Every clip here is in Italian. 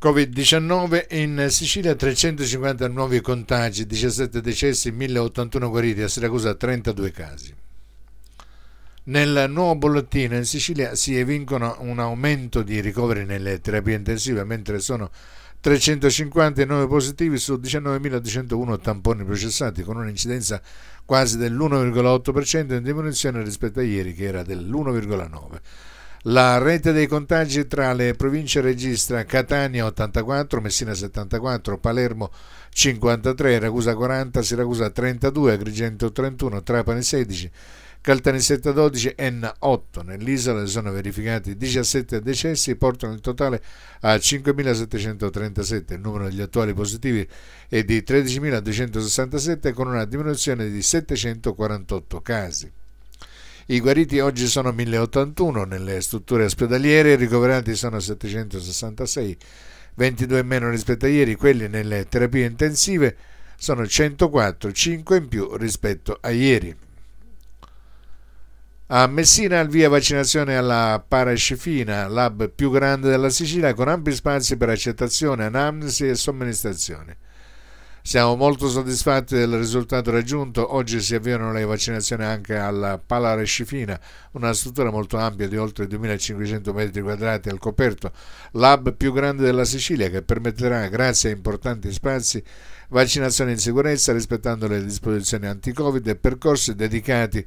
Covid-19 in Sicilia 350 nuovi contagi, 17 decessi, 1081 guariti, a Siracusa 32 casi. Nel nuovo bollettino in Sicilia si evincono un aumento di ricoveri nelle terapie intensive, mentre sono 350 nuovi positivi su 19.201 tamponi processati, con un'incidenza quasi dell'1,8% in diminuzione rispetto a ieri che era dell'1,9%. La rete dei contagi tra le province registra Catania 84, Messina 74, Palermo 53, Ragusa 40, Siracusa 32, Agrigento 31, Trapani 16, Caltanissetta 12, n 8. Nell'isola sono verificati 17 decessi, portano il totale a 5.737. Il numero degli attuali positivi è di 13.267 con una diminuzione di 748 casi. I guariti oggi sono 1081 nelle strutture ospedaliere, i ricoverati sono 766, 22 in meno rispetto a ieri, quelli nelle terapie intensive sono 104, 5 in più rispetto a ieri. A Messina il via vaccinazione alla Parascefina, l'hub più grande della Sicilia, con ampi spazi per accettazione, anamnesi e somministrazione. Siamo molto soddisfatti del risultato raggiunto. Oggi si avviano le vaccinazioni anche alla Pala Rescifina, una struttura molto ampia di oltre 2500 metri quadrati al coperto, l'hub più grande della Sicilia che permetterà, grazie a importanti spazi, vaccinazioni in sicurezza rispettando le disposizioni anti-Covid e percorsi dedicati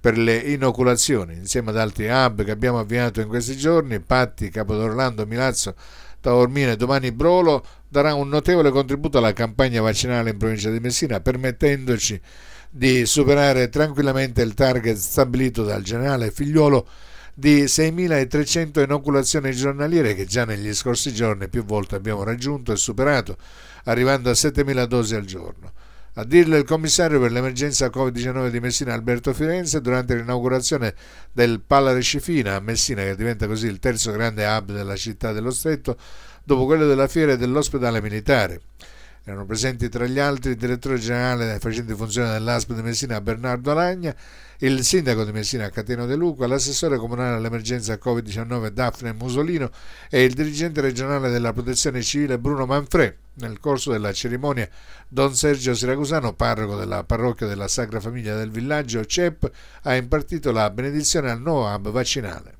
per le inoculazioni, insieme ad altri hub che abbiamo avviato in questi giorni, Patti, Capodorlando, Milazzo, Taormina e domani Brolo, darà un notevole contributo alla campagna vaccinale in provincia di Messina, permettendoci di superare tranquillamente il target stabilito dal generale Figliuolo di 6.300 inoculazioni giornaliere che già negli scorsi giorni più volte abbiamo raggiunto e superato, arrivando a 7.000 dosi al giorno. A dirlo il commissario per l'emergenza Covid-19 di Messina Alberto Firenze durante l'inaugurazione del Palla Recifina a Messina, che diventa così il terzo grande hub della città dello Stretto, dopo quello della fiera e dell'ospedale militare. Erano presenti tra gli altri il direttore generale facente funzione dell'ASP di Messina Bernardo Aragna, il sindaco di Messina Cateno De Luca, l'assessore comunale all'emergenza Covid-19 Daphne Musolino e il dirigente regionale della protezione civile Bruno Manfred. Nel corso della cerimonia, Don Sergio Siracusano, parroco della parrocchia della Sacra Famiglia del Villaggio CEP, ha impartito la benedizione al nuovo hub vaccinale.